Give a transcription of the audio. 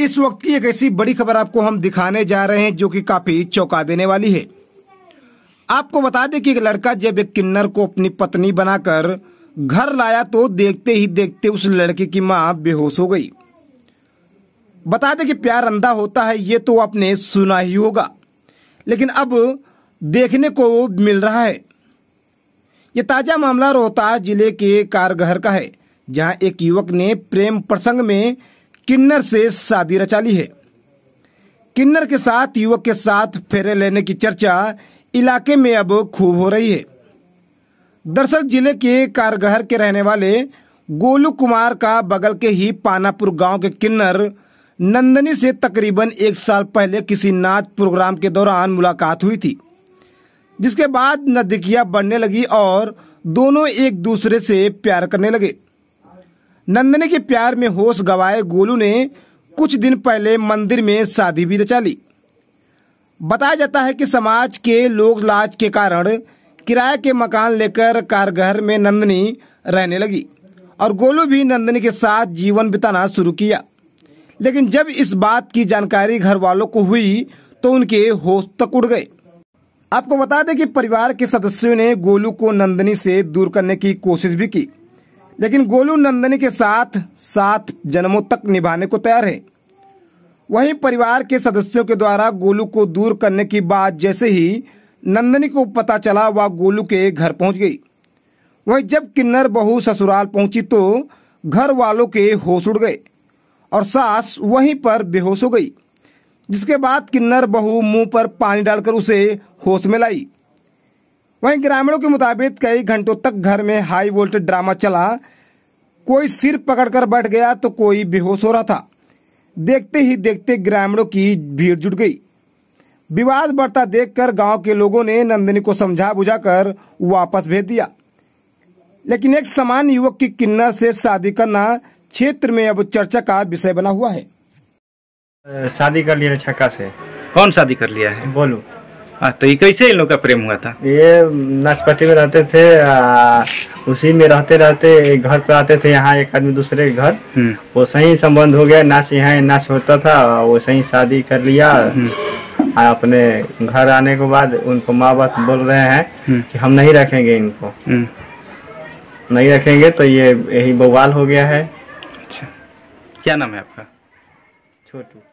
इस वक्त की एक ऐसी बड़ी खबर आपको हम दिखाने जा रहे हैं जो कि काफी चौंका देने वाली है आपको बता दें कि एक लड़का जब एक किन्नर को अपनी पत्नी बनाकर घर लाया तो देखते ही देखते उस लड़के की मां बेहोश हो गई बता दें कि प्यार अंधा होता है ये तो आपने सुना ही होगा लेकिन अब देखने को मिल रहा है ये ताजा मामला रोहतास जिले के कारगहर का है जहां एक युवक ने प्रेम प्रसंग में किन्नर से शादी रचा ली है किन्नर के साथ युवक के साथ फेरे लेने की चर्चा इलाके में अब खूब हो रही है दरअसल जिले के कारगहर के रहने वाले गोलू कुमार का बगल के ही पानापुर गांव के किन्नर नंदनी से तकरीबन एक साल पहले किसी नाच प्रोग्राम के दौरान मुलाकात हुई थी जिसके बाद नजदीकियां बढ़ने लगी और दोनों एक दूसरे से प्यार करने लगे नंदनी के प्यार में होश गवाए गोलू ने कुछ दिन पहले मंदिर में शादी भी रचा ली बताया जाता है कि समाज के लोग लाज के कारण किराए के मकान लेकर कारगर में नंदनी रहने लगी और गोलू भी नंदनी के साथ जीवन बिताना शुरू किया लेकिन जब इस बात की जानकारी घर वालों को हुई तो उनके होश तक उड़ गए आपको बता दें कि परिवार के सदस्यों ने गोलू को नंदनी से दूर करने की कोशिश भी की लेकिन गोलू नंदनी के साथ सात जन्मों तक निभाने को तैयार है वहीं परिवार के सदस्यों के द्वारा गोलू को दूर करने की बात जैसे ही नंदनी को पता चला वह गोलू के घर पहुंच गई वहीं जब किन्नर बहू ससुराल पहुंची तो घर वालों के होश उड़ गए और सास वहीं पर बेहोश हो गई जिसके बाद किन्नर बहू मुंह पर पानी डालकर उसे होश में लाई वहीं ग्रामीणों के मुताबिक कई घंटों तक घर में हाई वोल्टेज ड्रामा चला कोई सिर पकड़कर बैठ गया तो कोई बेहोश हो रहा था देखते ही देखते ग्रामीणों की भीड़ जुट गई विवाद बढ़ता देखकर गांव के लोगों ने नंदिनी को समझा बुझाकर वापस भेज दिया लेकिन एक समान युवक की किन्नर से शादी करना क्षेत्र में अब चर्चा का विषय बना हुआ है शादी कर लिया छक्का से कौन शादी कर लिया है बोलो हाँ, तो ये कैसे इन लोग का प्रेम हुआ था ये नाचपट्टी में रहते थे आ, उसी में रहते रहते घर पे आते थे यहाँ एक आदमी दूसरे के घर हम्म। वो सही संबंध हो गया नाच यहाँ नाच होता था वो सही शादी कर लिया हम्म। आ, अपने घर आने के बाद उनको माँ बाप बोल रहे हैं हम्म। कि हम नहीं रखेंगे इनको नहीं रखेंगे तो ये यही बवाल हो गया है अच्छा क्या नाम है आपका छोटू